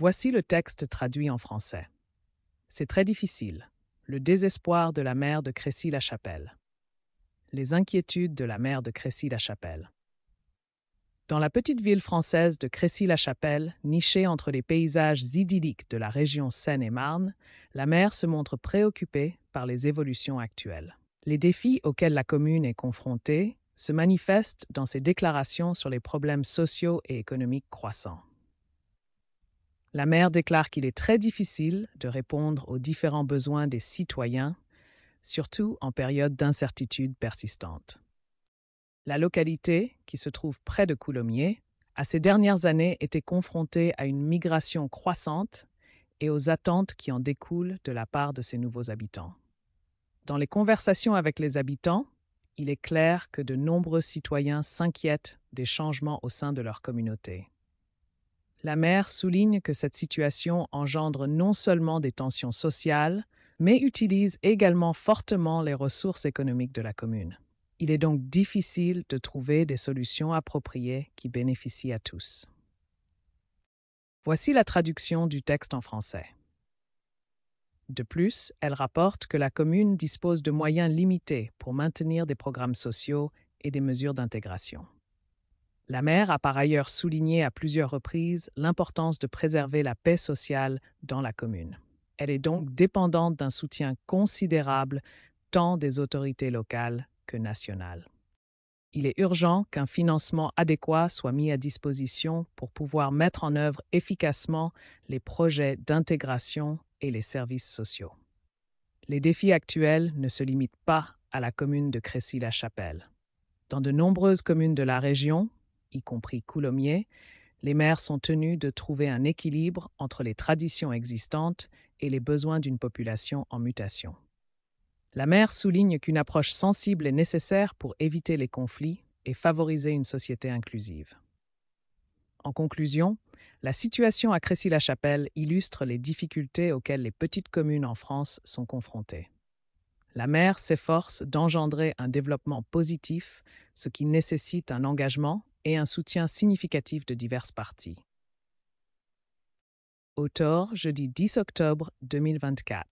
Voici le texte traduit en français. C'est très difficile. Le désespoir de la mère de Crécy-la-Chapelle. Les inquiétudes de la mère de Crécy-la-Chapelle. Dans la petite ville française de Crécy-la-Chapelle, nichée entre les paysages idylliques de la région Seine-et-Marne, la mère se montre préoccupée par les évolutions actuelles. Les défis auxquels la commune est confrontée se manifestent dans ses déclarations sur les problèmes sociaux et économiques croissants. La maire déclare qu'il est très difficile de répondre aux différents besoins des citoyens, surtout en période d'incertitude persistante. La localité, qui se trouve près de Coulommiers, a ces dernières années été confrontée à une migration croissante et aux attentes qui en découlent de la part de ses nouveaux habitants. Dans les conversations avec les habitants, il est clair que de nombreux citoyens s'inquiètent des changements au sein de leur communauté. La maire souligne que cette situation engendre non seulement des tensions sociales, mais utilise également fortement les ressources économiques de la commune. Il est donc difficile de trouver des solutions appropriées qui bénéficient à tous. Voici la traduction du texte en français. De plus, elle rapporte que la commune dispose de moyens limités pour maintenir des programmes sociaux et des mesures d'intégration. La maire a par ailleurs souligné à plusieurs reprises l'importance de préserver la paix sociale dans la commune. Elle est donc dépendante d'un soutien considérable tant des autorités locales que nationales. Il est urgent qu'un financement adéquat soit mis à disposition pour pouvoir mettre en œuvre efficacement les projets d'intégration et les services sociaux. Les défis actuels ne se limitent pas à la commune de Crécy-la-Chapelle. Dans de nombreuses communes de la région, y compris Coulommiers, les maires sont tenus de trouver un équilibre entre les traditions existantes et les besoins d'une population en mutation. La maire souligne qu'une approche sensible est nécessaire pour éviter les conflits et favoriser une société inclusive. En conclusion, la situation à Crécy-la-Chapelle illustre les difficultés auxquelles les petites communes en France sont confrontées. La maire s'efforce d'engendrer un développement positif ce qui nécessite un engagement et un soutien significatif de diverses parties. Autor, jeudi 10 octobre 2024.